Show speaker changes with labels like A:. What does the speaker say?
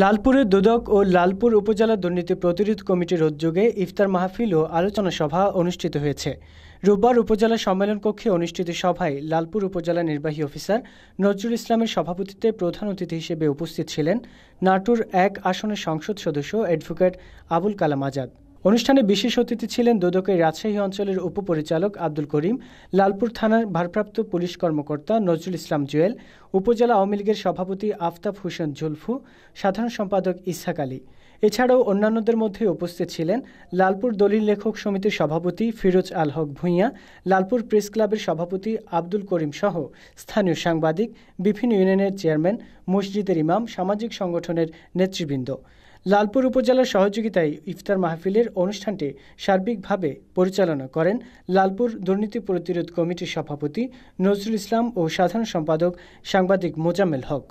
A: লালপুরের দুদক ও লালপুর উপজেলা দুর্নীতি প্রতিরোধ কমিটির উদ্যোগে ইফতার মাহফিল ও আলোচনা সভা অনুষ্ঠিত হয়েছে রোববার উপজেলা সম্মেলন কক্ষে অনুষ্ঠিত সভায় লালপুর উপজেলা নির্বাহী অফিসার নজরুল ইসলামের সভাপতিত্বে প্রধান অতিথি হিসেবে উপস্থিত ছিলেন নাটোর এক আসনের সংসদ সদস্য অ্যাডভোকেট আবুল কালাম আজাদ অনুষ্ঠানে বিশেষ অতিথি ছিলেন দোদকের রাজশাহী অঞ্চলের উপপরিচালক আব্দুল করিম লালপুর থানার ভারপ্রাপ্ত পুলিশ কর্মকর্তা নজরুল ইসলাম জুয়েল উপজেলা আওয়ামী লীগের সভাপতি আফতাব হোসেন জুলফু সাধারণ সম্পাদক ইসহাক আলী এছাড়াও অন্যান্যদের মধ্যে উপস্থিত ছিলেন লালপুর দলিল লেখক সমিতির সভাপতি ফিরোজ আল হক ভূঁইয়া লালপুর প্রেস ক্লাবের সভাপতি আব্দুল করিম সহ স্থানীয় সাংবাদিক বিভিন্ন ইউনিয়নের চেয়ারম্যান মসজিদের ইমাম সামাজিক সংগঠনের নেতৃবৃন্দ লালপুর উপজেলার সহযোগিতায় ইফতার মাহফিলের অনুষ্ঠানটি সার্বিকভাবে পরিচালনা করেন লালপুর দুর্নীতি প্রতিরোধ কমিটির সভাপতি নজরুল ইসলাম ও সাধারণ সম্পাদক সাংবাদিক মোজাম্মেল হক